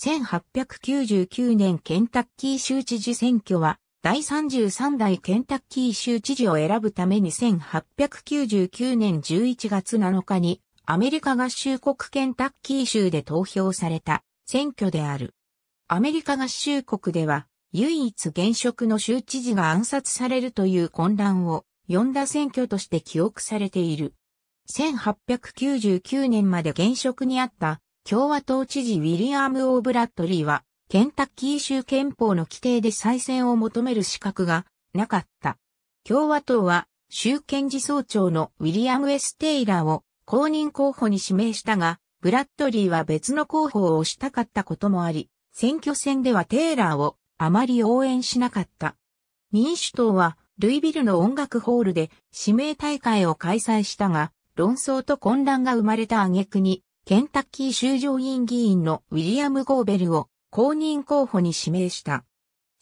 1899年ケンタッキー州知事選挙は、第33代ケンタッキー州知事を選ぶために1899年11月7日に、アメリカ合衆国ケンタッキー州で投票された選挙である。アメリカ合衆国では、唯一現職の州知事が暗殺されるという混乱を呼んだ選挙として記憶されている。1899年まで現職にあった共和党知事ウィリアム・オー・ブラッドリーは、ケンタッキー州憲法の規定で再選を求める資格がなかった。共和党は、州検事総長のウィリアム・エス・テイラーを公認候補に指名したが、ブラッドリーは別の候補を推したかったこともあり、選挙戦ではテイラーをあまり応援しなかった。民主党は、ルイビルの音楽ホールで指名大会を開催したが、論争と混乱が生まれた挙句に、ケンタッキー州上院議員のウィリアム・ゴーベルを公認候補に指名した。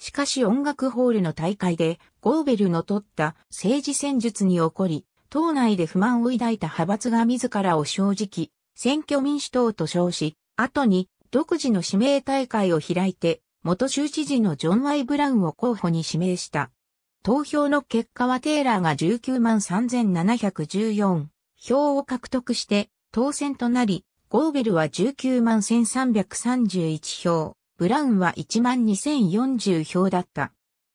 しかし音楽ホールの大会でゴーベルの取った政治戦術に起こり、党内で不満を抱いた派閥が自らを正直、選挙民主党と称し、後に独自の指名大会を開いて、元州知事のジョン・ワイ・ブラウンを候補に指名した。投票の結果はテイラーが19万3714票を獲得して当選となり、ゴーベルは19万1331票、ブラウンは1万2040票だった。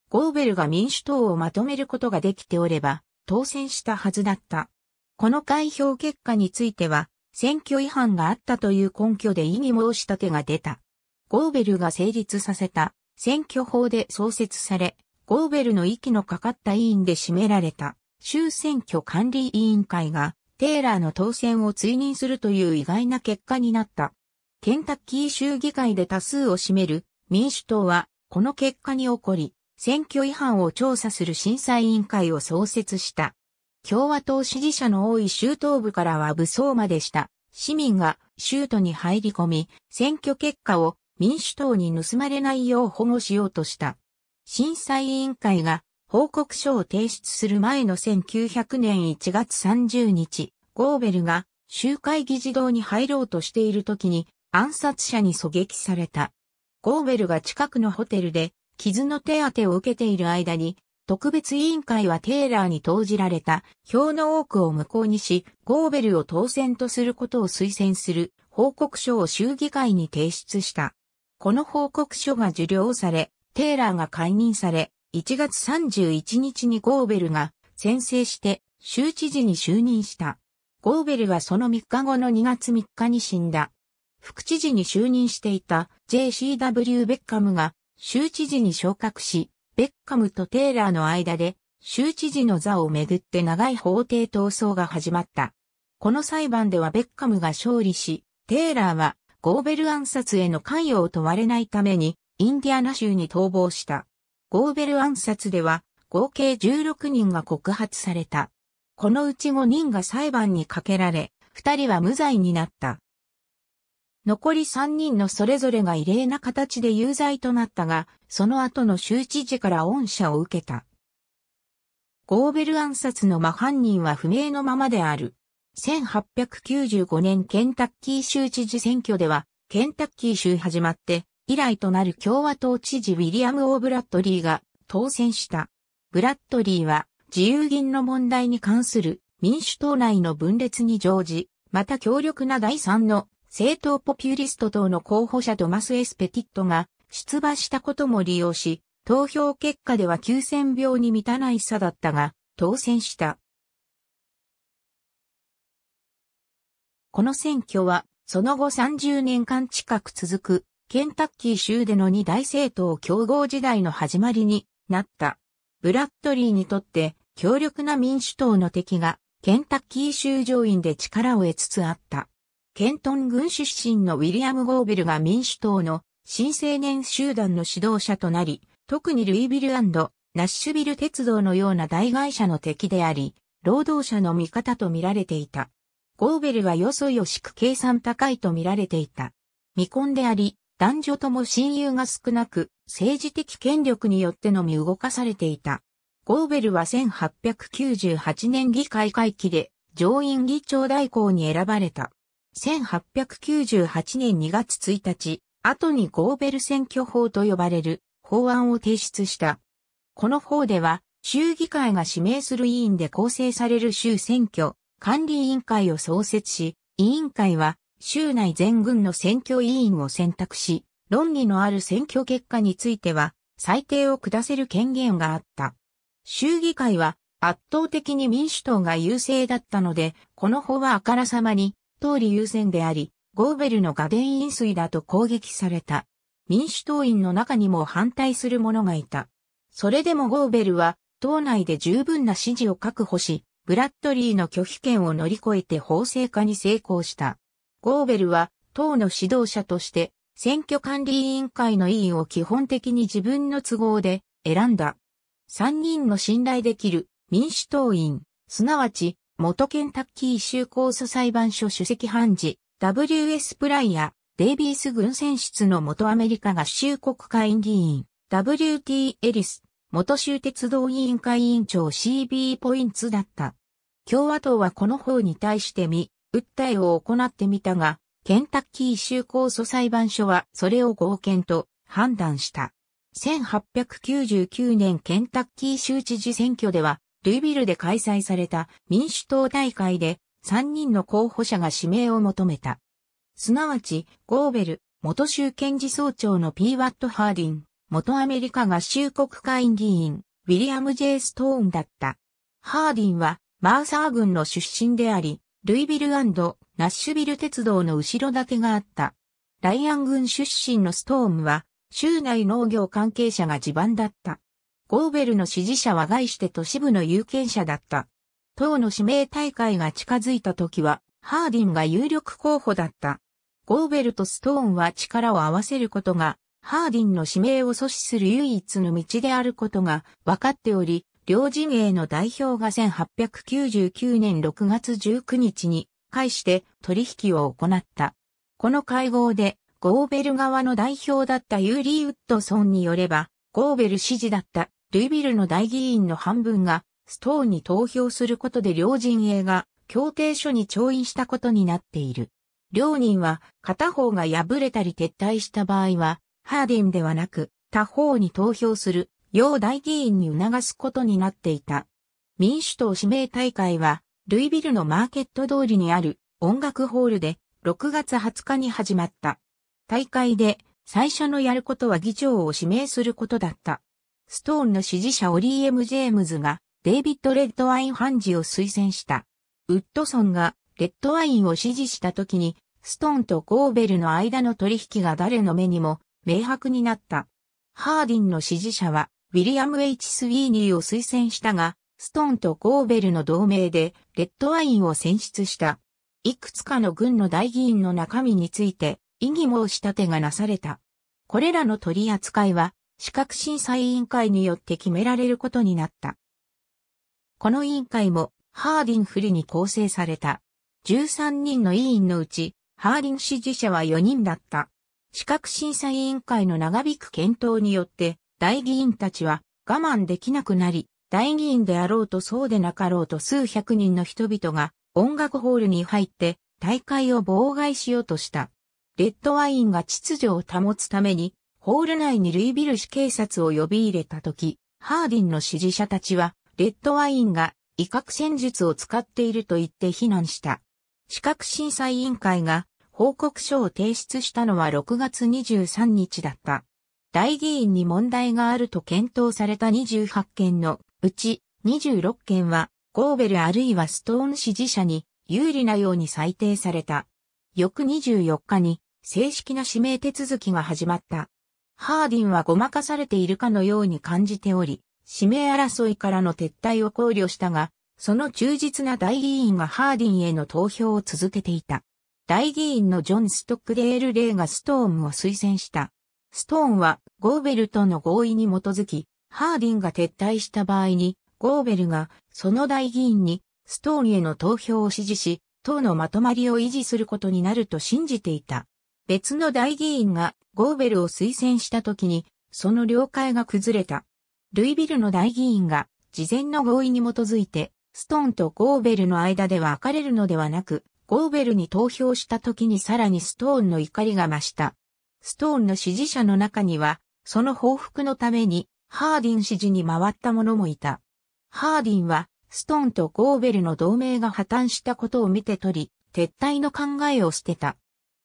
ゴーベルが民主党をまとめることができておれば、当選したはずだった。この開票結果については、選挙違反があったという根拠で異議申し立てが出た。ゴーベルが成立させた選挙法で創設され、ゴーベルの息のかかった委員で占められた州選挙管理委員会がテイラーの当選を追認するという意外な結果になった。ケンタッキー州議会で多数を占める民主党はこの結果に起こり、選挙違反を調査する審査委員会を創設した。共和党支持者の多い州東部からは武装までした市民が州都に入り込み、選挙結果を民主党に盗まれないよう保護しようとした。審査委員会が報告書を提出する前の1900年1月30日、ゴーベルが集会議事堂に入ろうとしている時に暗殺者に狙撃された。ゴーベルが近くのホテルで傷の手当てを受けている間に、特別委員会はテーラーに投じられた票の多くを無効にし、ゴーベルを当選とすることを推薦する報告書を衆議会に提出した。この報告書が受領され、テーラーが解任され、1月31日にゴーベルが宣誓して州知事に就任した。ゴーベルはその3日後の2月3日に死んだ。副知事に就任していた JCW ベッカムが州知事に昇格し、ベッカムとテイラーの間で州知事の座をめぐって長い法廷闘争が始まった。この裁判ではベッカムが勝利し、テイラーはゴーベル暗殺への関与を問われないためにインディアナ州に逃亡した。ゴーベル暗殺では合計16人が告発された。このうち5人が裁判にかけられ、2人は無罪になった。残り3人のそれぞれが異例な形で有罪となったが、その後の州知事から恩赦を受けた。ゴーベル暗殺の真犯人は不明のままである。1895年ケンタッキー州知事選挙では、ケンタッキー州始まって以来となる共和党知事ウィリアム・オー・ブラッドリーが当選した。ブラッドリーは自由銀の問題に関する民主党内の分裂に乗じ、また強力な第三の政党ポピュリスト党の候補者トマス・エスペティットが出馬したことも利用し、投票結果では9000票に満たない差だったが、当選した。この選挙は、その後30年間近く続くケンタッキー州での二大政党競合時代の始まりになった。ブラッドリーにとって強力な民主党の敵がケンタッキー州上院で力を得つつあった。ケントン軍出身のウィリアム・ゴーベルが民主党の新青年集団の指導者となり、特にルイビルナッシュビル鉄道のような大会社の敵であり、労働者の味方と見られていた。ゴーベルはよそよしく計算高いと見られていた。未婚であり、男女とも親友が少なく、政治的権力によってのみ動かされていた。ゴーベルは1898年議会会期で上院議長代行に選ばれた。1898年2月1日、後にゴーベル選挙法と呼ばれる法案を提出した。この法では、州議会が指名する委員で構成される州選挙管理委員会を創設し、委員会は州内全軍の選挙委員を選択し、論議のある選挙結果については、裁定を下せる権限があった。州議会は圧倒的に民主党が優勢だったので、この法はあからさまに、通り優先であり、ゴーベルのガデン飲水だと攻撃された。民主党員の中にも反対する者がいた。それでもゴーベルは、党内で十分な支持を確保し、ブラッドリーの拒否権を乗り越えて法制化に成功した。ゴーベルは党の指導者として選挙管理委員会の委員を基本的に自分の都合で選んだ。三人の信頼できる民主党員、すなわち元ケンタッキー州控訴裁判所主席判事、W.S. プライヤー、デイビース軍選出の元アメリカ合衆国会議員、W.T. エリス、元州鉄道委員会委員長 CB ポインツだった。共和党はこの方に対して未訴えを行ってみたが、ケンタッキー州控訴裁判所はそれを合憲と判断した。1899年ケンタッキー州知事選挙では、ルイビルで開催された民主党大会で3人の候補者が指名を求めた。すなわち、ゴーベル、元州検事総長のピーワット・ハーディン、元アメリカ合衆国会議員、ウィリアム・ジェイストーンだった。ハーディンは、マーサー軍の出身であり、ルイビルナッシュビル鉄道の後ろ盾があった。ライアン軍出身のストームは、州内農業関係者が地盤だった。ゴーベルの支持者は概して都市部の有権者だった。党の指名大会が近づいた時は、ハーディンが有力候補だった。ゴーベルとストーンは力を合わせることが、ハーディンの指名を阻止する唯一の道であることが分かっており、両陣営の代表が1899年6月19日に会して取引を行った。この会合で、ゴーベル側の代表だったユーリー・ウッドソンによれば、ゴーベル支持だったルイビルの大議員の半分がストーンに投票することで両陣営が協定書に調印したことになっている。両人は片方が破れたり撤退した場合は、ハーディンではなく他方に投票する要大議員に促すことになっていた。民主党指名大会は、ルイビルのマーケット通りにある音楽ホールで6月20日に始まった。大会で最初のやることは議長を指名することだった。ストーンの支持者オリー・エム・ジェームズがデイビッド・レッドワイン・ハンジを推薦した。ウッドソンがレッドワインを支持した時にストーンとゴーベルの間の取引が誰の目にも明白になった。ハーディンの支持者はウィリアム・ H・ スウィーニーを推薦したが、ストーンとゴーベルの同盟で、レッドワインを選出した。いくつかの軍の大議員の中身について、異議申し立てがなされた。これらの取り扱いは、資格審査委員会によって決められることになった。この委員会も、ハーディンフリに構成された。13人の委員のうち、ハーディン支持者は4人だった。資格審査委員会の長引く検討によって、大議員たちは我慢できなくなり、大議員であろうとそうでなかろうと数百人の人々が音楽ホールに入って大会を妨害しようとした。レッドワインが秩序を保つために、ホール内にルイビル市警察を呼び入れたとき、ハーディンの支持者たちは、レッドワインが威嚇戦術を使っていると言って非難した。資格審査委員会が報告書を提出したのは6月23日だった。大議員に問題があると検討された28件のうち26件はゴーベルあるいはストーン支持者に有利なように裁定された。翌24日に正式な指名手続きが始まった。ハーディンはごまかされているかのように感じており、指名争いからの撤退を考慮したが、その忠実な大議員がハーディンへの投票を続けていた。大議員のジョン・ストックデール・レイがストーンを推薦した。ストーンはゴーベルとの合意に基づき、ハーディンが撤退した場合に、ゴーベルがその代議員にストーンへの投票を支持し、党のまとまりを維持することになると信じていた。別の代議員がゴーベルを推薦した時に、その了解が崩れた。ルイビルの代議員が事前の合意に基づいて、ストーンとゴーベルの間で分かれるのではなく、ゴーベルに投票した時にさらにストーンの怒りが増した。ストーンの支持者の中には、その報復のために、ハーディン支持に回った者もいた。ハーディンは、ストーンとゴーベルの同盟が破綻したことを見て取り、撤退の考えを捨てた。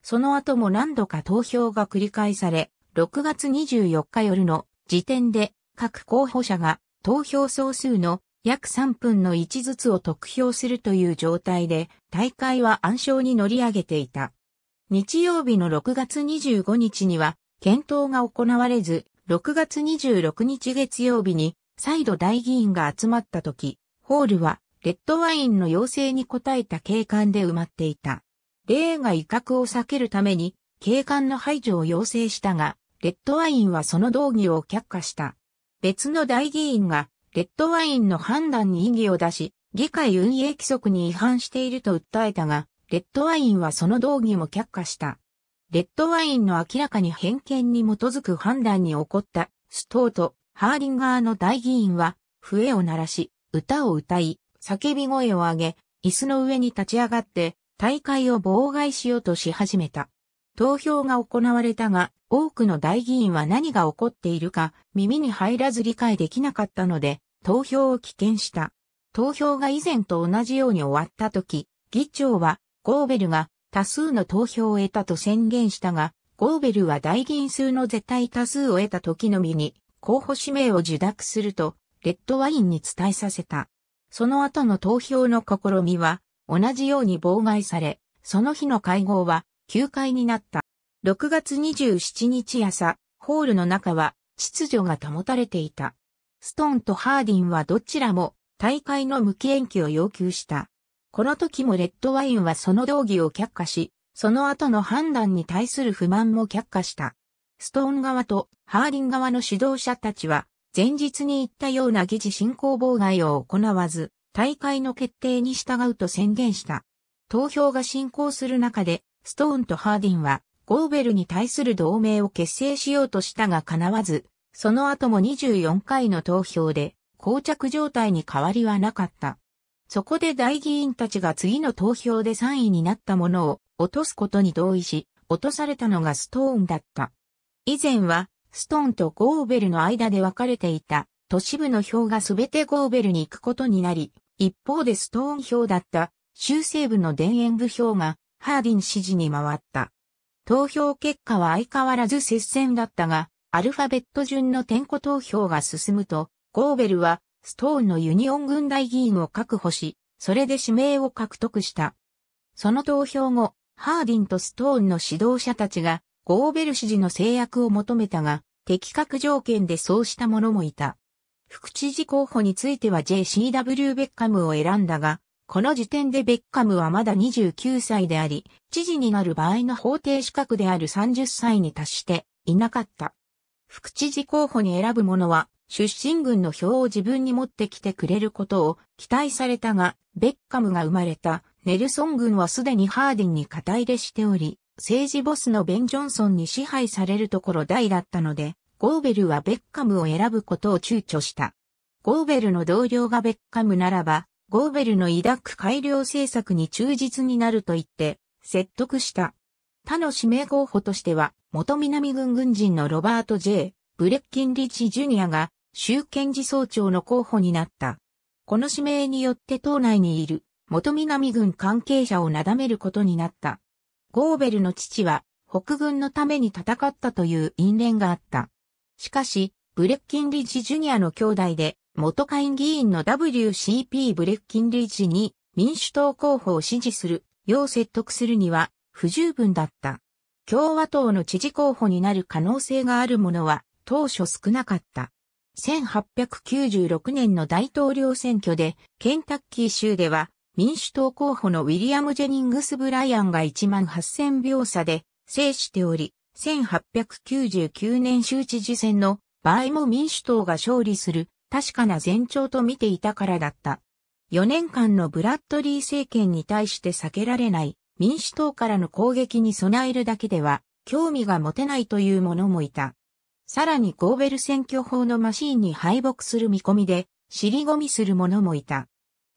その後も何度か投票が繰り返され、6月24日夜の時点で各候補者が投票総数の約3分の1ずつを得票するという状態で大会は暗礁に乗り上げていた。日曜日の6月25日には、検討が行われず、6月26日月曜日に、再度大議員が集まった時、ホールは、レッドワインの要請に応えた警官で埋まっていた。例が威嚇を避けるために、警官の排除を要請したが、レッドワインはその動議を却下した。別の大議員が、レッドワインの判断に異議を出し、議会運営規則に違反していると訴えたが、レッドワインはその動議も却下した。レッドワインの明らかに偏見に基づく判断に起こったストート、ハーリンガーの大議員は笛を鳴らし、歌を歌い、叫び声を上げ、椅子の上に立ち上がって大会を妨害しようとし始めた。投票が行われたが、多くの大議員は何が起こっているか耳に入らず理解できなかったので、投票を棄権した。投票が以前と同じように終わった時、議長はゴーベルが多数の投票を得たと宣言したが、ゴーベルは大銀数の絶対多数を得た時のみに、候補指名を受諾すると、レッドワインに伝えさせた。その後の投票の試みは、同じように妨害され、その日の会合は、休会になった。6月27日朝、ホールの中は、秩序が保たれていた。ストーンとハーディンはどちらも、大会の無期延期を要求した。この時もレッドワインはその動議を却下し、その後の判断に対する不満も却下した。ストーン側とハーリン側の指導者たちは、前日に言ったような議事進行妨害を行わず、大会の決定に従うと宣言した。投票が進行する中で、ストーンとハーディンは、ゴーベルに対する同盟を結成しようとしたが叶わず、その後も24回の投票で、膠着状態に変わりはなかった。そこで大議員たちが次の投票で3位になったものを落とすことに同意し、落とされたのがストーンだった。以前は、ストーンとゴーベルの間で分かれていた、都市部の票がすべてゴーベルに行くことになり、一方でストーン票だった、州西部の田園部票が、ハーディン支持に回った。投票結果は相変わらず接戦だったが、アルファベット順の点呼投票が進むと、ゴーベルはストーンのユニオン軍大議員を確保し、それで指名を獲得した。その投票後、ハーディンとストーンの指導者たちが、ゴーベル支持の制約を求めたが、的確条件でそうした者もいた。副知事候補については JCW ベッカムを選んだが、この時点でベッカムはまだ29歳であり、知事になる場合の法定資格である30歳に達していなかった。副知事候補に選ぶ者は、出身軍の票を自分に持ってきてくれることを期待されたが、ベッカムが生まれたネルソン軍はすでにハーディンに肩入れしており、政治ボスのベン・ジョンソンに支配されるところ大だったので、ゴーベルはベッカムを選ぶことを躊躇した。ゴーベルの同僚がベッカムならば、ゴーベルの抱く改良政策に忠実になると言って、説得した。他の指名候補としては、元南軍軍人のロバート・ J・ ブレッキンリッチ・ジュニアが州検事総長の候補になった。この指名によって党内にいる元南軍関係者をなだめることになった。ゴーベルの父は北軍のために戦ったという因縁があった。しかし、ブレッキンリッジジュニアの兄弟で元下院議員の WCP ブレッキンリッジに民主党候補を支持するよう説得するには不十分だった。共和党の知事候補になる可能性があるものは当初少なかった。1896年の大統領選挙で、ケンタッキー州では、民主党候補のウィリアム・ジェニングス・ブライアンが1万8000秒差で制しており、1899年州知事選の場合も民主党が勝利する確かな前兆と見ていたからだった。4年間のブラッドリー政権に対して避けられない民主党からの攻撃に備えるだけでは興味が持てないという者もいた。さらにゴーベル選挙法のマシーンに敗北する見込みで、尻込みする者もいた。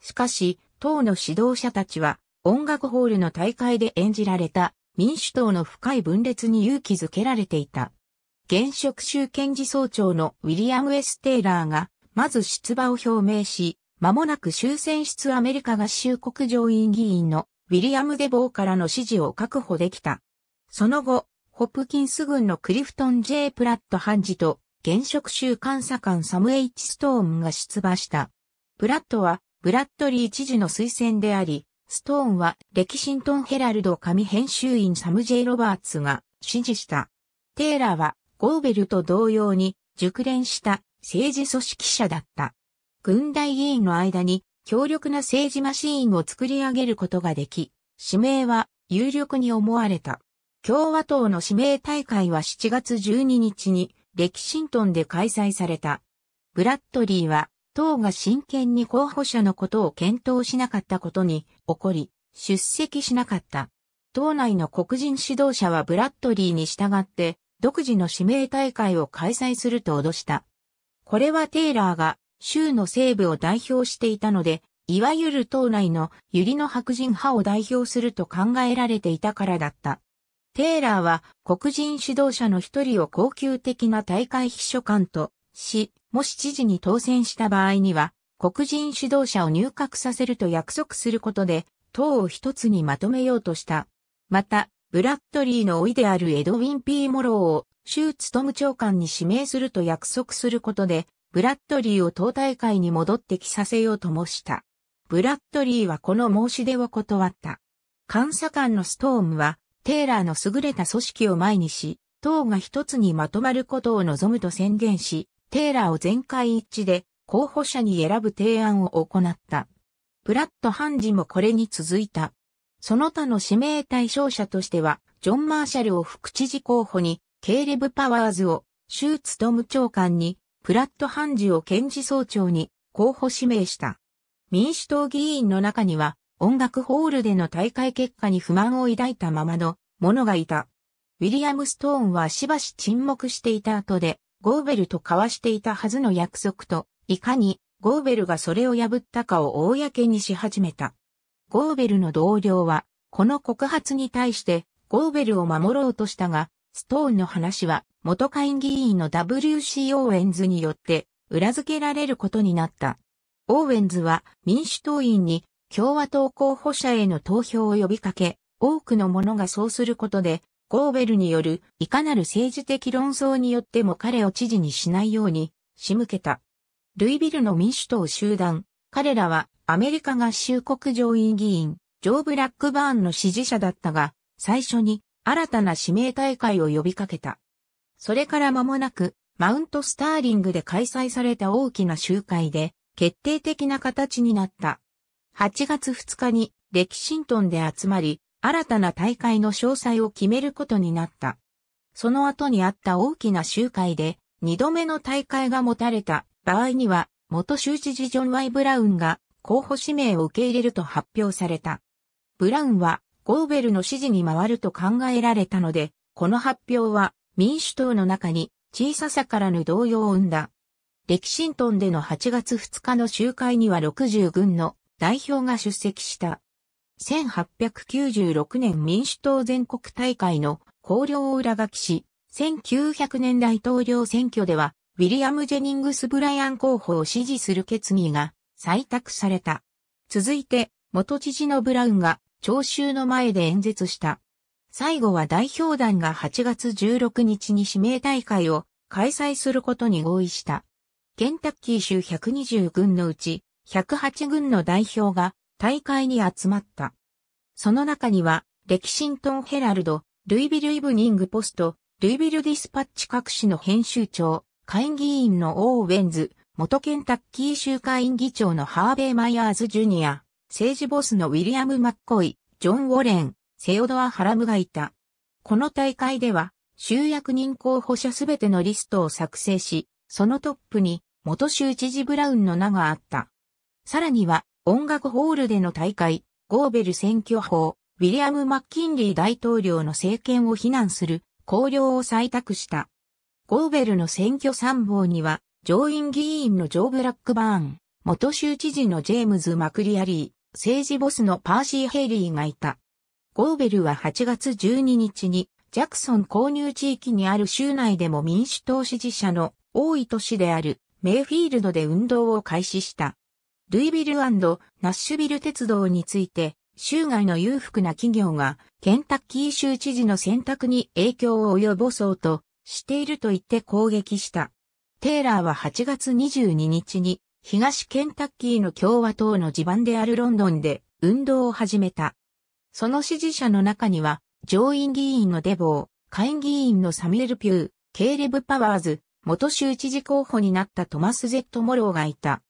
しかし、党の指導者たちは、音楽ホールの大会で演じられた民主党の深い分裂に勇気づけられていた。現職州検事総長のウィリアム・エス・テイラーが、まず出馬を表明し、間もなく終戦出アメリカ合衆国上院議員のウィリアム・デボーからの支持を確保できた。その後、ホプキンス軍のクリフトン・ J・ プラット判事と、現職州監査官サム・エイチ・ストーンが出馬した。プラットは、ブラッドリー知事の推薦であり、ストーンは、レキシントン・ヘラルド紙編集員サム・ジェイ・ロバーツが支持した。テイラーは、ゴーベルと同様に、熟練した政治組織者だった。軍大議員の間に、強力な政治マシーンを作り上げることができ、指名は有力に思われた。共和党の指名大会は7月12日にレキシントンで開催された。ブラッドリーは党が真剣に候補者のことを検討しなかったことに怒り、出席しなかった。党内の黒人指導者はブラッドリーに従って独自の指名大会を開催すると脅した。これはテイラーが州の西部を代表していたので、いわゆる党内のユリの白人派を代表すると考えられていたからだった。テイラーは黒人指導者の一人を恒久的な大会秘書官とし、もし知事に当選した場合には、黒人指導者を入閣させると約束することで、党を一つにまとめようとした。また、ブラッドリーの甥であるエドウィン・ピー・モローを州務長官に指名すると約束することで、ブラッドリーを党大会に戻ってきさせようともした。ブラッドリーはこの申し出を断った。監査官のストームは、テーラーの優れた組織を前にし、党が一つにまとまることを望むと宣言し、テーラーを全会一致で候補者に選ぶ提案を行った。プラット判事もこれに続いた。その他の指名対象者としては、ジョン・マーシャルを副知事候補に、ケーレブ・パワーズを、シューツ・トム長官に、プラット判事を検事総長に候補指名した。民主党議員の中には、音楽ホールでの大会結果に不満を抱いたままの者がいた。ウィリアム・ストーンはしばし沈黙していた後で、ゴーベルと交わしていたはずの約束と、いかにゴーベルがそれを破ったかを公にし始めた。ゴーベルの同僚は、この告発に対して、ゴーベルを守ろうとしたが、ストーンの話は、元会議員の W.C. オーエンズによって、裏付けられることになった。オーエンズは民主党員に共和党候補者への投票を呼びかけ、多くの者がそうすることで、ゴーベルによるいかなる政治的論争によっても彼を知事にしないように仕向けた。ルイビルの民主党集団、彼らはアメリカ合衆国上院議員、ジョー・ブラックバーンの支持者だったが、最初に新たな指名大会を呼びかけた。それから間もなく、マウントスターリングで開催された大きな集会で、決定的な形になった。8月2日にレキシントンで集まり、新たな大会の詳細を決めることになった。その後にあった大きな集会で、二度目の大会が持たれた場合には、元州知事ジョン・ワイ・ブラウンが候補指名を受け入れると発表された。ブラウンはゴーベルの支持に回ると考えられたので、この発表は民主党の中に小ささからぬ動揺を生んだ。レキシントンでの8月2日の集会には60軍の代表が出席した。1896年民主党全国大会の公領を裏書きし、1900年大統領選挙では、ウィリアム・ジェニングス・ブライアン候補を支持する決議が採択された。続いて、元知事のブラウンが聴衆の前で演説した。最後は代表団が8月16日に指名大会を開催することに合意した。ケンタッキー州120軍のうち108軍の代表が大会に集まった。その中には、レキシントンヘラルド、ルイビルイブニングポスト、ルイビルディスパッチ各紙の編集長、会議員のオーウェンズ、元ケンタッキー州会員議長のハーベイ・マイヤーズ・ジュニア、政治ボスのウィリアム・マッコイ、ジョン・ウォレン、セオドア・ハラムがいた。この大会では、州役人候補者すべてのリストを作成し、そのトップに元州知事ブラウンの名があった。さらには、音楽ホールでの大会、ゴーベル選挙法、ウィリアム・マッキンリー大統領の政権を非難する綱領を採択した。ゴーベルの選挙参謀には、上院議員のジョー・ブラックバーン、元州知事のジェームズ・マクリアリー、政治ボスのパーシー・ヘイリーがいた。ゴーベルは8月12日に、ジャクソン購入地域にある州内でも民主党支持者の多い都市であるメイフィールドで運動を開始した。ルイビルナッシュビル鉄道について、州外の裕福な企業が、ケンタッキー州知事の選択に影響を及ぼそうと、していると言って攻撃した。テイラーは8月22日に、東ケンタッキーの共和党の地盤であるロンドンで、運動を始めた。その支持者の中には、上院議員のデボー、下院議員のサミュエル・ピュー、ケイレブ・パワーズ、元州知事候補になったトマス・ゼット・モローがいた。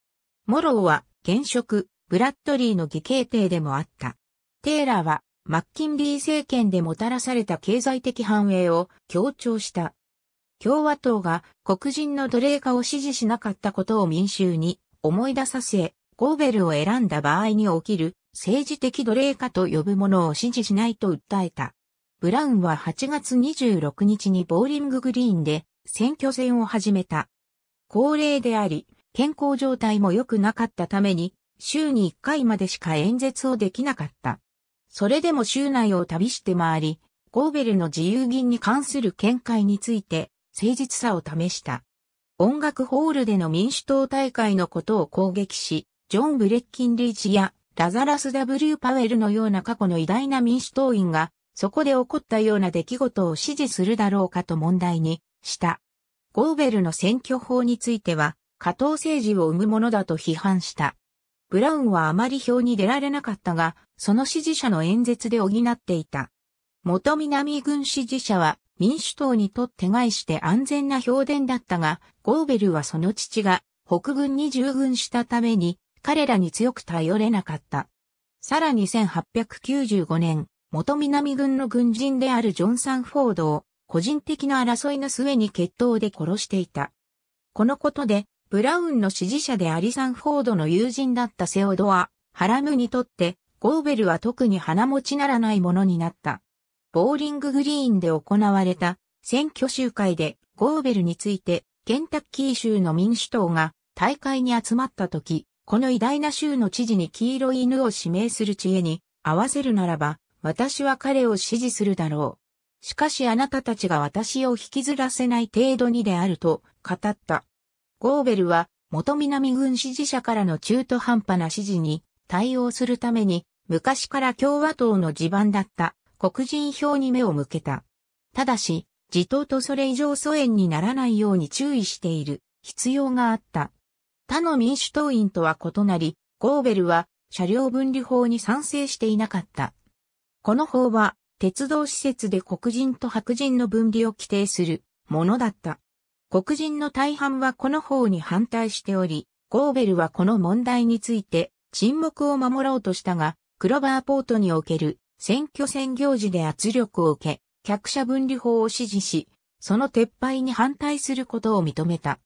モローは現職、ブラッドリーの義兄帝でもあった。テイラーは、マッキンリー政権でもたらされた経済的繁栄を強調した。共和党が黒人の奴隷化を支持しなかったことを民衆に思い出させ、ゴーベルを選んだ場合に起きる政治的奴隷化と呼ぶものを支持しないと訴えた。ブラウンは8月26日にボーリンググリーンで選挙戦を始めた。高齢であり、健康状態も良くなかったために、週に1回までしか演説をできなかった。それでも州内を旅して回り、ゴーベルの自由銀に関する見解について、誠実さを試した。音楽ホールでの民主党大会のことを攻撃し、ジョン・ブレッキンリーチやラザラス・ W・ パウェルのような過去の偉大な民主党員が、そこで起こったような出来事を支持するだろうかと問題にした。ゴーベルの選挙法については、加藤政治を生むものだと批判した。ブラウンはあまり票に出られなかったが、その支持者の演説で補っていた。元南軍支持者は民主党にとって害して安全な評伝だったが、ゴーベルはその父が北軍に従軍したために彼らに強く頼れなかった。さらに1895年、元南軍の軍人であるジョン・サンフォードを個人的な争いの末に決闘で殺していた。このことでブラウンの支持者でアリサンフォードの友人だったセオドア・ハラムにとって、ゴーベルは特に鼻持ちならないものになった。ボーリンググリーンで行われた選挙集会でゴーベルについてケンタッキー州の民主党が大会に集まった時、この偉大な州の知事に黄色い犬を指名する知恵に合わせるならば、私は彼を支持するだろう。しかしあなたたちが私を引きずらせない程度にであると語った。ゴーベルは元南軍支持者からの中途半端な支持に対応するために昔から共和党の地盤だった黒人票に目を向けた。ただし、自党とそれ以上疎遠にならないように注意している必要があった。他の民主党員とは異なり、ゴーベルは車両分離法に賛成していなかった。この法は鉄道施設で黒人と白人の分離を規定するものだった。黒人の大半はこの法に反対しており、ゴーベルはこの問題について沈黙を守ろうとしたが、クロバーポートにおける選挙戦行事で圧力を受け、客車分離法を支持し、その撤廃に反対することを認めた。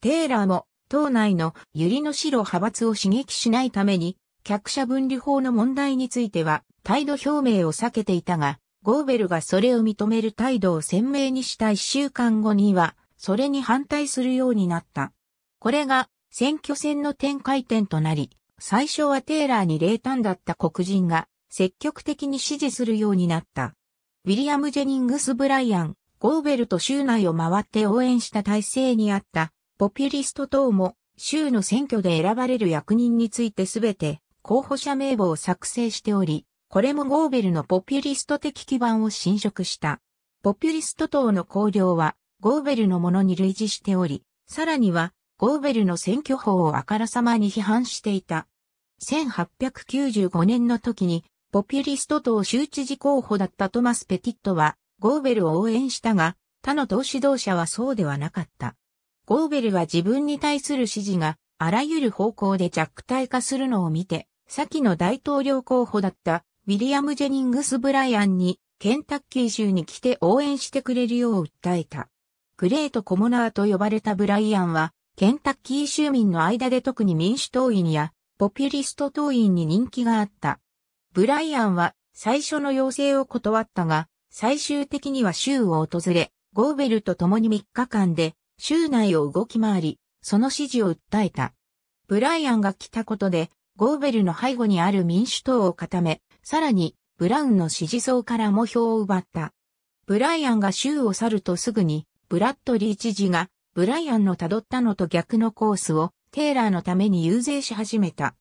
テーラーも党内のユリの白派閥を刺激しないために、客車分離法の問題については態度表明を避けていたが、ゴーベルがそれを認める態度を鮮明にした一週間後には、それに反対するようになった。これが選挙戦の展開点となり、最初はテーラーに冷淡だった黒人が積極的に支持するようになった。ウィリアム・ジェニングス・ブライアン、ゴーベルと州内を回って応援した体制にあったポピュリスト等も州の選挙で選ばれる役人についてすべて候補者名簿を作成しており、これもゴーベルのポピュリスト的基盤を侵食した。ポピュリスト等の綱領はゴーベルのものに類似しており、さらには、ゴーベルの選挙法をあからさまに批判していた。1895年の時に、ポピュリスト党州知事候補だったトマス・ペティットは、ゴーベルを応援したが、他の党指導者はそうではなかった。ゴーベルは自分に対する支持が、あらゆる方向で弱体化するのを見て、先の大統領候補だったウィリアム・ジェニングス・ブライアンにケンタッキー州に来て応援してくれるよう訴えた。グレートコモナーと呼ばれたブライアンは、ケンタッキー州民の間で特に民主党員やポピュリスト党員に人気があった。ブライアンは最初の要請を断ったが、最終的には州を訪れ、ゴーベルと共に3日間で州内を動き回り、その支持を訴えた。ブライアンが来たことで、ゴーベルの背後にある民主党を固め、さらに、ブラウンの支持層からも票を奪った。ブライアンが州を去るとすぐに、ブラッドリー知事が、ブライアンの辿ったのと逆のコースを、テイラーのために遊説し始めた。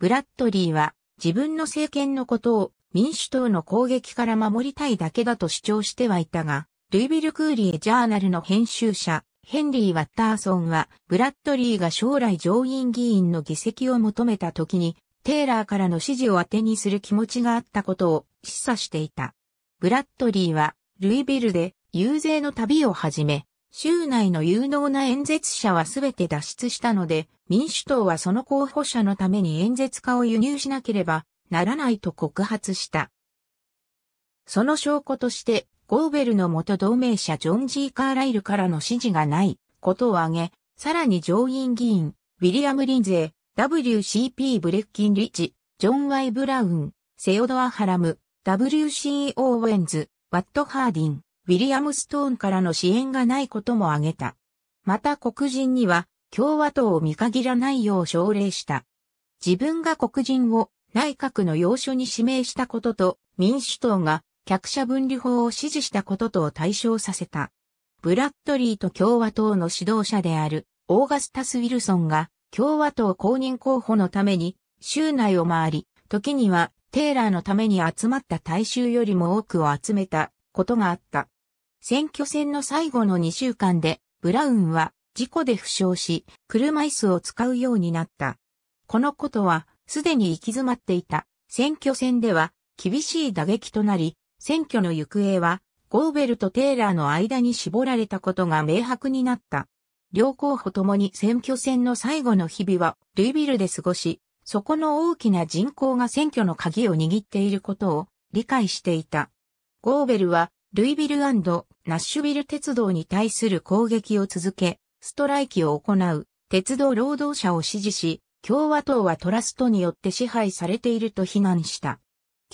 ブラッドリーは、自分の政権のことを、民主党の攻撃から守りたいだけだと主張してはいたが、ルイビル・クーリエ・ジャーナルの編集者、ヘンリー・ワッターソンは、ブラッドリーが将来上院議員の議席を求めた時に、テイラーからの指示を当てにする気持ちがあったことを示唆していた。ブラッドリーは、ルイビルで遊説の旅をはじめ、州内の有能な演説者はすべて脱出したので、民主党はその候補者のために演説家を輸入しなければならないと告発した。その証拠として、ゴーベルの元同盟者ジョン・ジー・カーライルからの指示がないことを挙げ、さらに上院議員、ウィリアム・リンゼー、WCP・ ブレッキン・リッチ、ジョン・ワイ・ブラウン、セオドア・ハラム、WC・ オーウェンズ、ワット・ハーディン、ウィリアム・ストーンからの支援がないことも挙げた。また黒人には共和党を見限らないよう奨励した。自分が黒人を内閣の要所に指名したことと民主党が客車分離法を支持したこととを対象させた。ブラッドリーと共和党の指導者であるオーガスタス・ウィルソンが共和党公認候補のために州内を回り、時にはテーラーのために集まった大衆よりも多くを集めたことがあった。選挙戦の最後の2週間で、ブラウンは事故で負傷し、車椅子を使うようになった。このことは、すでに行き詰まっていた選挙戦では厳しい打撃となり、選挙の行方はゴーベルとテーラーの間に絞られたことが明白になった。両候補ともに選挙戦の最後の日々はルイビルで過ごし、そこの大きな人口が選挙の鍵を握っていることを理解していた。ゴーベルはルイビルナッシュビル鉄道に対する攻撃を続け、ストライキを行う、鉄道労働者を支持し、共和党はトラストによって支配されていると非難した。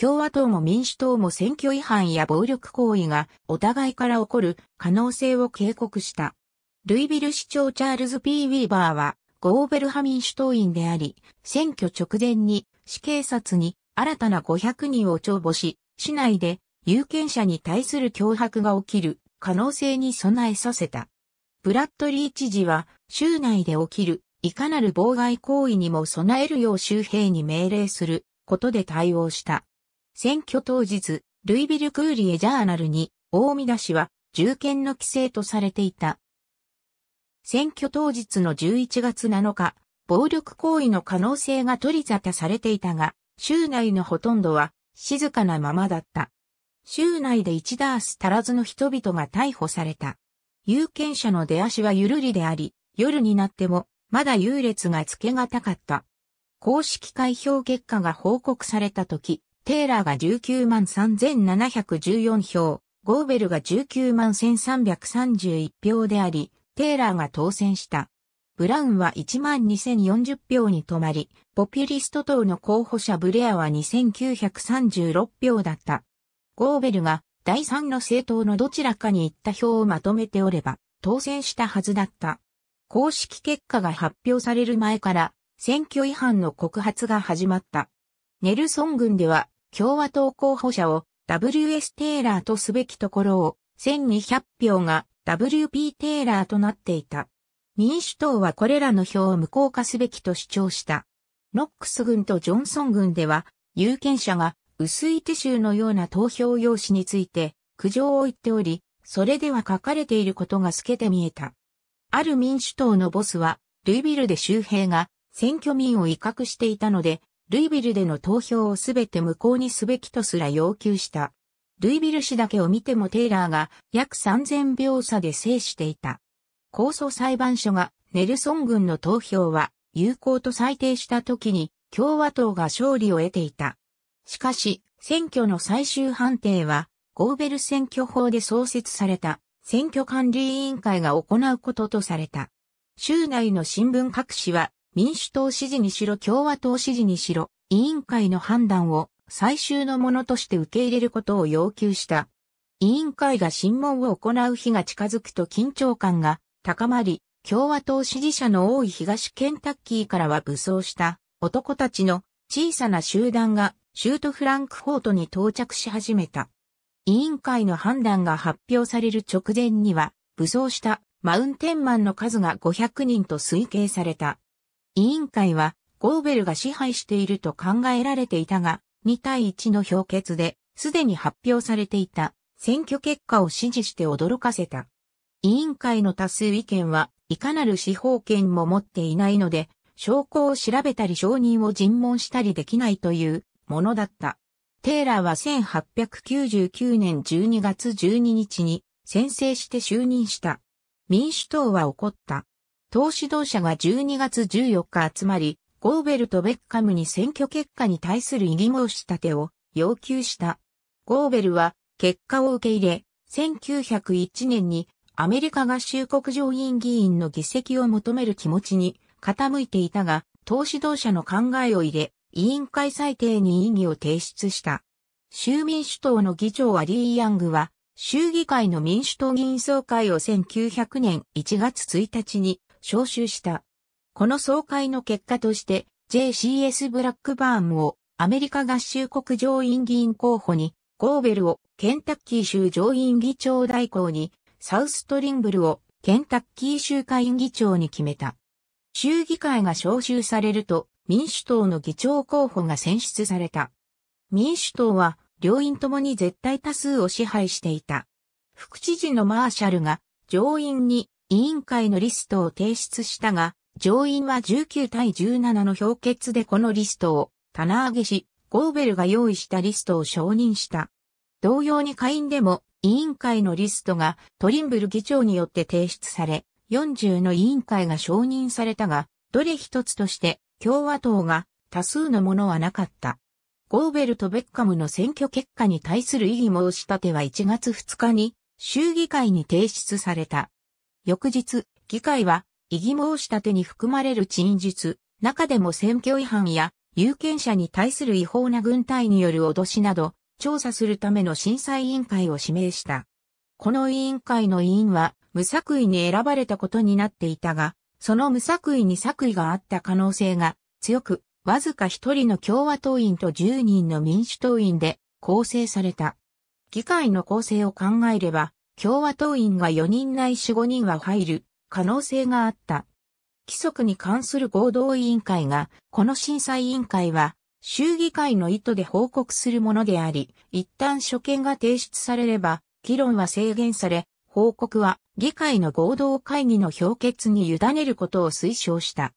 共和党も民主党も選挙違反や暴力行為がお互いから起こる可能性を警告した。ルイビル市長チャールズ・ P・ ウィーバーはゴーベル派民主党員であり、選挙直前に市警察に新たな500人を帳簿し、市内で有権者に対する脅迫が起きる可能性に備えさせた。ブラッドリー知事は、州内で起きるいかなる妨害行為にも備えるよう州兵に命令することで対応した。選挙当日、ルイビル・クーリエ・ジャーナルに、大見出しは、銃剣の規制とされていた。選挙当日の11月7日、暴力行為の可能性が取り沙汰されていたが、州内のほとんどは静かなままだった。州内で1ダース足らずの人々が逮捕された。有権者の出足はゆるりであり、夜になっても、まだ優劣がつけがたかった。公式開票結果が報告された時、テーラーが19万3714票、ゴーベルが19万1331票であり、テーラーが当選した。ブラウンは1万2040票に止まり、ポピュリスト党の候補者ブレアは2936票だった。ゴーベルが第三の政党のどちらかに行った票をまとめておれば当選したはずだった。公式結果が発表される前から選挙違反の告発が始まった。ネルソン軍では共和党候補者を W.S. テイラーとすべきところを1200票が W.P. テイラーとなっていた。民主党はこれらの票を無効化すべきと主張した。ノックス軍とジョンソン軍では有権者が薄いティシューのような投票用紙について苦情を言っており、それでは書かれていることが透けて見えた。ある民主党のボスは、ルイビルで周平が選挙民を威嚇していたので、ルイビルでの投票をすべて無効にすべきとすら要求した。ルイビル市だけを見てもテイラーが約3000秒差で制していた。控訴裁判所がネルソン軍の投票は有効と裁定した時に共和党が勝利を得ていた。しかし、選挙の最終判定は、ゴーベル選挙法で創設された選挙管理委員会が行うこととされた。州内の新聞各紙は、民主党支持にしろ共和党支持にしろ、委員会の判断を最終のものとして受け入れることを要求した。委員会が審問を行う日が近づくと緊張感が高まり、共和党支持者の多い東ケンタッキーからは武装した男たちの小さな集団がシュートフランクフォートに到着し始めた。委員会の判断が発表される直前には、武装したマウンテンマンの数が500人と推計された。委員会は、ゴーベルが支配していると考えられていたが、2対1の評決で、すでに発表されていた選挙結果を支持して驚かせた。委員会の多数意見は、いかなる司法権も持っていないので、証拠を調べたり証人を尋問したりできないというものだった。テイラーは1899年12月12日に宣誓して就任した。民主党は怒った。党指導者が12月14日集まり、ゴーベルとベッカムに選挙結果に対する異議申し立てを要求した。ゴーベルは結果を受け入れ、1901年にアメリカ合衆国上院議員の議席を求める気持ちに傾いていたが、党指導者の考えを入れ、委員会裁定に異議を提出した。州民主党の議長アリー・ヤングは、州議会の民主党議員総会を1900年1月1日に招集した。この総会の結果として、JCS ブラックバーンをアメリカ合衆国上院議員候補に、ゴーベルをケンタッキー州上院議長代行に、サウストリンブルをケンタッキー州会議長に決めた。州議会が招集されると、民主党の議長候補が選出された。民主党は両院ともに絶対多数を支配していた。副知事のマーシャルが上院に委員会のリストを提出したが、上院は19対17の評決でこのリストを棚上げし、ゴーベルが用意したリストを承認した。同様に下院でも委員会のリストがトリンブル議長によって提出され、40の委員会が承認されたが、どれ一つとして共和党が多数のものはなかった。ゴーベルとベッカムの選挙結果に対する異議申し立ては1月2日に州議会に提出された。翌日、議会は異議申し立てに含まれる陳述、中でも選挙違反や有権者に対する違法な軍隊による脅しなど、調査するための審査委員会を指名した。この委員会の委員は無作為に選ばれたことになっていたが、その無作為に作為があった可能性が強く、わずか一人の共和党員と10人の民主党員で構成された。議会の構成を考えれば、共和党員が4人ないし5人は入る可能性があった。規則に関する合同委員会が、この審査委員会は、州議会の意図で報告するものであり、一旦所見が提出されれば、議論は制限され、報告は議会の合同会議の評決に委ねることを推奨した。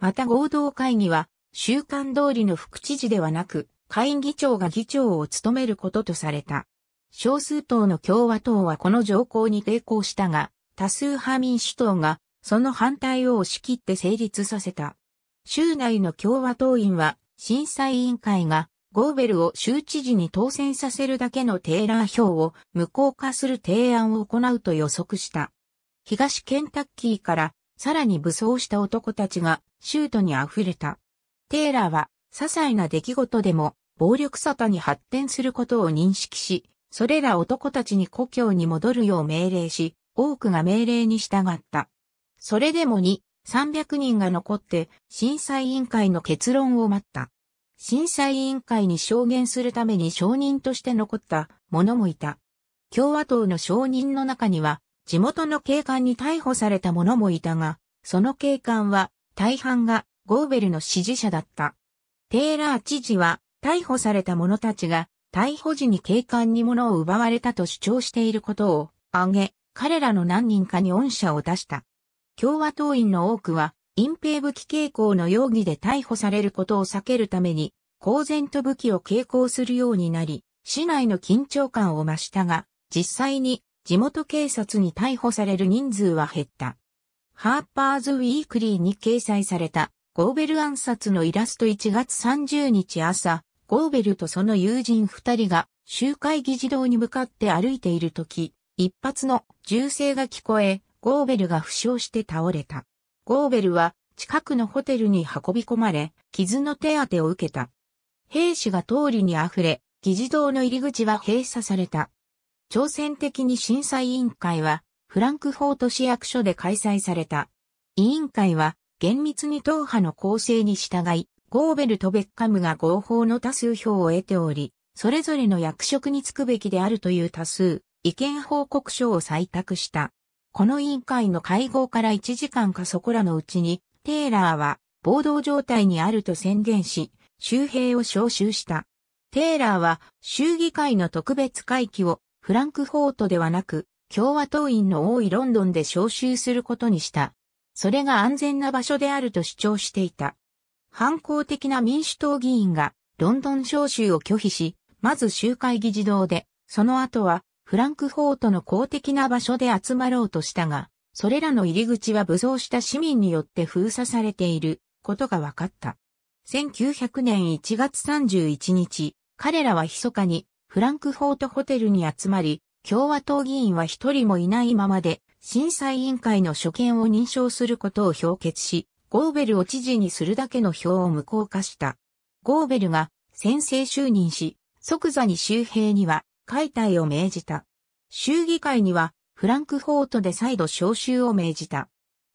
また合同会議は、習慣通りの副知事ではなく、会議長が議長を務めることとされた。少数党の共和党はこの条項に抵抗したが、多数派民主党がその反対を押し切って成立させた。州内の共和党員は審査委員会がゴーベルを州知事に当選させるだけのテーラー票を無効化する提案を行うと予測した。東ケンタッキーからさらに武装した男たちが州都に溢れた。テーラーは些細な出来事でも暴力沙汰に発展することを認識し、それら男たちに故郷に戻るよう命令し、多くが命令に従った。それでもに300人が残って審査委員会の結論を待った。審査委員会に証言するために証人として残った者もいた。共和党の証人の中には、地元の警官に逮捕された者もいたが、その警官は大半がゴーベルの支持者だった。テーラー知事は逮捕された者たちが逮捕時に警官に物を奪われたと主張していることを挙げ、彼らの何人かに恩赦を出した。共和党員の多くは隠蔽武器傾向の容疑で逮捕されることを避けるために、公然と武器を傾向するようになり、市内の緊張感を増したが、実際に地元警察に逮捕される人数は減った。ハーパーズウィークリーに掲載されたゴーベル暗殺のイラスト1月30日朝、ゴーベルとその友人2人が集会議事堂に向かって歩いている時、一発の銃声が聞こえ、ゴーベルが負傷して倒れた。ゴーベルは近くのホテルに運び込まれ、傷の手当てを受けた。兵士が通りに溢れ、議事堂の入り口は閉鎖された。挑戦的に審査委員会は、フランクフォート市役所で開催された。委員会は、厳密に党派の構成に従い、ゴーベルとベッカムが合法の多数票を得ており、それぞれの役職に就くべきであるという多数、意見報告書を採択した。この委員会の会合から1時間かそこらのうちに、テイラーは暴動状態にあると宣言し、周兵を招集した。テイラーは州議会の特別会期をフランクフォートではなく、共和党員の多いロンドンで招集することにした。それが安全な場所であると主張していた。反抗的な民主党議員がロンドン招集を拒否し、まず集会議事堂で、その後はフランクフォートの公的な場所で集まろうとしたが、それらの入り口は武装した市民によって封鎖されていることが分かった。1900年1月31日、彼らは密かにフランクフォートホテルに集まり、共和党議員は一人もいないままで、審査委員会の所見を認証することを表決し、ゴーベルを知事にするだけの票を無効化した。ゴーベルが先制就任し、即座に周平には解体を命じた。州議会には、フランクフォートで再度召集を命じた。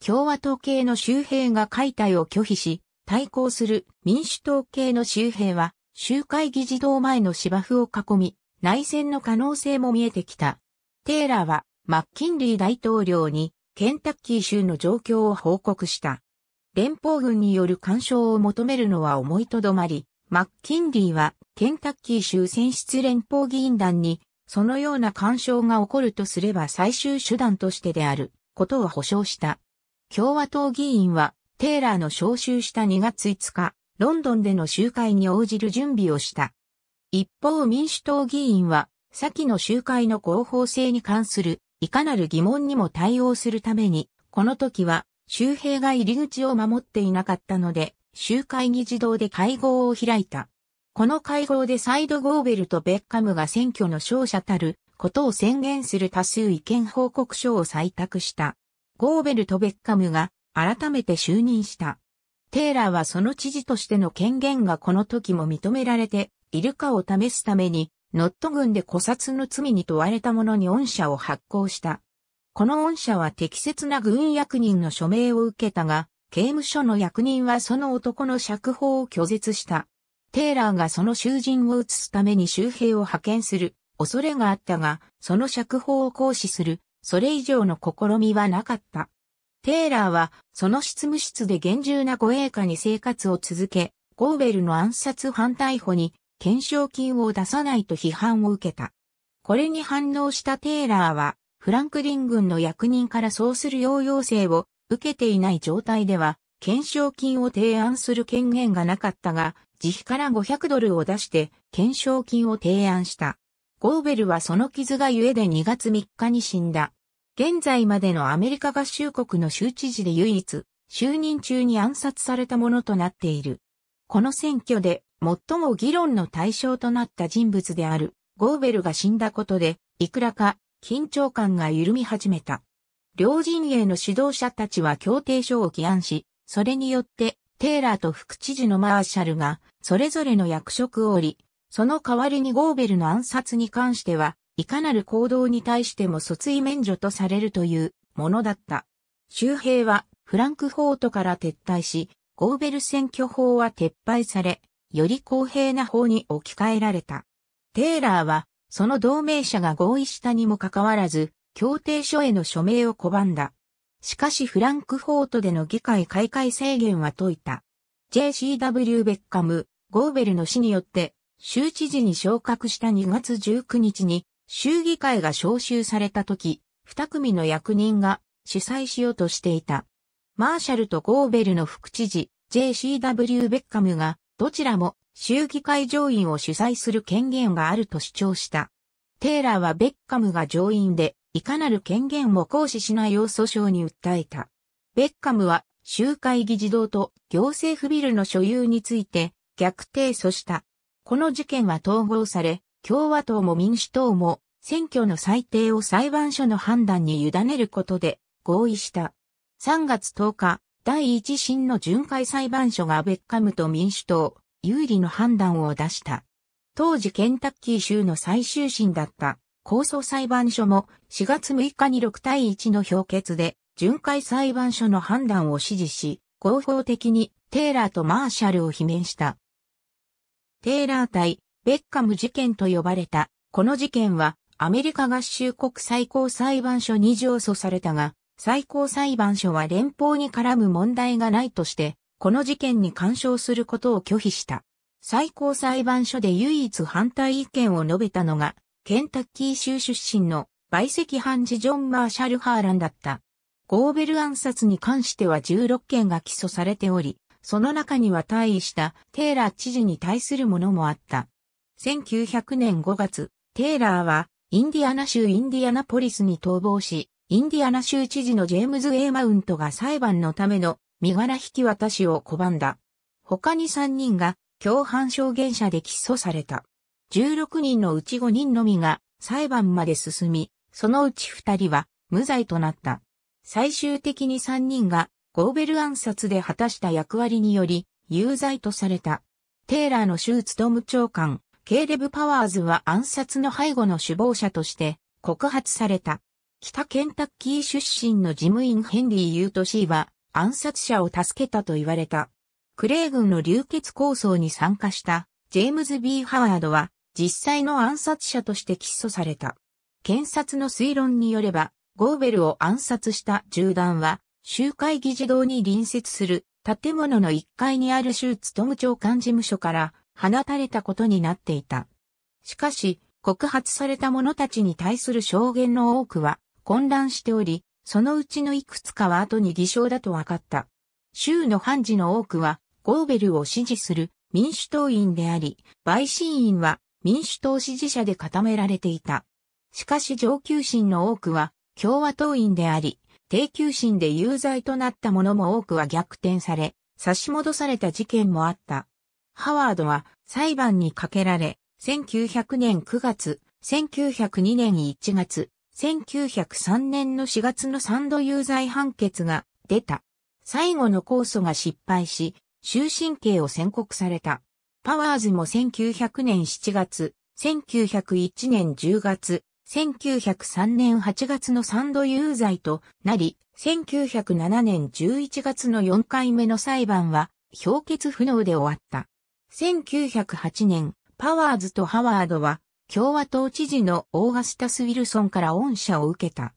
共和党系の州兵が解体を拒否し、対抗する民主党系の州兵は、州会議事堂前の芝生を囲み、内戦の可能性も見えてきた。テーラーは、マッキンリー大統領に、ケンタッキー州の状況を報告した。連邦軍による干渉を求めるのは思いとどまり、マッキンリーはケンタッキー州選出連邦議員団にそのような干渉が起こるとすれば最終手段としてであることを保証した。共和党議員はテイラーの招集した2月5日、ロンドンでの集会に応じる準備をした。一方民主党議員は先の集会の合法性に関するいかなる疑問にも対応するために、この時は周平が入り口を守っていなかったので、集会議事堂で会合を開いた。この会合でサイド・ゴーベルとベッカムが選挙の勝者たることを宣言する多数意見報告書を採択した。ゴーベルとベッカムが改めて就任した。テーラーはその知事としての権限がこの時も認められているかを試すために、ノット軍で古殺の罪に問われた者に恩赦を発行した。この恩赦は適切な軍役人の署名を受けたが、刑務所の役人はその男の釈放を拒絶した。テーラーがその囚人を移すために周兵を派遣する恐れがあったが、その釈放を行使する、それ以上の試みはなかった。テーラーは、その執務室で厳重な護衛下に生活を続け、ゴーベルの暗殺犯逮捕に、懸賞金を出さないと批判を受けた。これに反応したテーラーは、フランクリン軍の役人からそうする要要請を受けていない状態では、懸賞金を提案する権限がなかったが、自費から500ドルを出して、懸賞金を提案した。ゴーベルはその傷がゆえで2月3日に死んだ。現在までのアメリカ合衆国の州知事で唯一、就任中に暗殺されたものとなっている。この選挙で最も議論の対象となった人物であるゴーベルが死んだことで、いくらか緊張感が緩み始めた。両陣営の指導者たちは協定書を起案し、それによって、テイラーと副知事のマーシャルが、それぞれの役職を降り、その代わりにゴーベルの暗殺に関しては、いかなる行動に対しても訴追免除とされるというものだった。周平はフランクフォートから撤退し、ゴーベル選挙法は撤廃され、より公平な法に置き換えられた。テイラーは、その同盟者が合意したにもかかわらず、協定書への署名を拒んだ。しかしフランクフォートでの議会開会制限は解いた。JCW ベッカム、ゴーベルの死によって、州知事に昇格した2月19日に、州議会が招集された時、二組の役人が主催しようとしていた。マーシャルとゴーベルの副知事、JCW ベッカムが、どちらも州議会上院を主催する権限があると主張した。テイラーはベッカムが上院で、いかなる権限も行使しないよう訴訟に訴えた。ベッカムは、集会議事堂と行政府ビルの所有について逆提訴した。この事件は統合され、共和党も民主党も選挙の裁定を裁判所の判断に委ねることで合意した。3月10日、第一審の巡回裁判所がベッカムと民主党、有利の判断を出した。当時ケンタッキー州の最終審だった控訴裁判所も4月6日に6対1の評決で、巡回裁判所の判断を支持し、合法的にテイラーとマーシャルを罷免した。テイラー対ベッカム事件と呼ばれた。この事件はアメリカ合衆国最高裁判所に上訴されたが、最高裁判所は連邦に絡む問題がないとして、この事件に干渉することを拒否した。最高裁判所で唯一反対意見を述べたのが、ケンタッキー州出身の売石判事ジョン・マーシャル・ハーランだった。ゴーベル暗殺に関しては16件が起訴されており、その中には退位したテイラー知事に対するものもあった。1900年5月、テイラーはインディアナ州インディアナポリスに逃亡し、インディアナ州知事のジェームズ・ A・ イマウントが裁判のための身柄引き渡しを拒んだ。他に3人が共犯証言者で起訴された。16人のうち5人のみが裁判まで進み、そのうち2人は無罪となった。最終的に3人がゴーベル暗殺で果たした役割により有罪とされた。テイラーの州務長官、ケーレブ・パワーズは暗殺の背後の首謀者として告発された。北ケンタッキー出身の事務員ヘンリー・ユート・シーは暗殺者を助けたと言われた。クレイ軍の流血抗争に参加したジェームズ・ B・ ハワードは実際の暗殺者として起訴された。検察の推論によれば、ゴーベルを暗殺した銃弾は、集会議事堂に隣接する建物の1階にある州務長官事務所から放たれたことになっていた。しかし、告発された者たちに対する証言の多くは混乱しており、そのうちのいくつかは後に偽証だと分かった。州の判事の多くは、ゴーベルを支持する民主党員であり、陪審員は民主党支持者で固められていた。しかし上級審の多くは共和党員であり、低級審で有罪となった者も多くは逆転され、差し戻された事件もあった。ハワードは裁判にかけられ、1900年9月、1902年1月、1903年の4月の3度有罪判決が出た。最後の控訴が失敗し、終身刑を宣告された。パワーズも1900年7月、1901年10月、1903年8月の3度有罪となり、1907年11月の4回目の裁判は、評決不能で終わった。1908年、パワーズとハワードは、共和党知事のオーガスタス・ウィルソンから恩赦を受けた。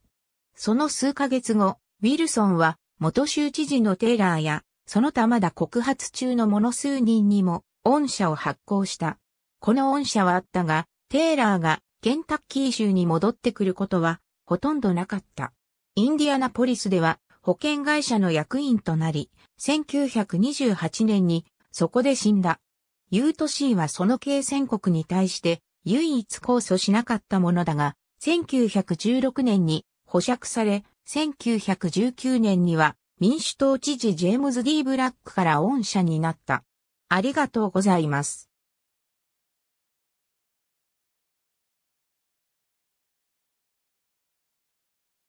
その数ヶ月後、ウィルソンは、元州知事のテイラーや、その他まだ告発中のの数人にも、恩赦を発行した。この恩赦はあったが、テイラーがケンタッキー州に戻ってくることはほとんどなかった。インディアナポリスでは保険会社の役員となり、1928年にそこで死んだ。ユートシーはその継戦国に対して唯一控訴しなかったものだが、1916年に保釈され、1919年には民主党知事ジェームズ・ D・ ブラックから恩赦になった。ありがとうございます。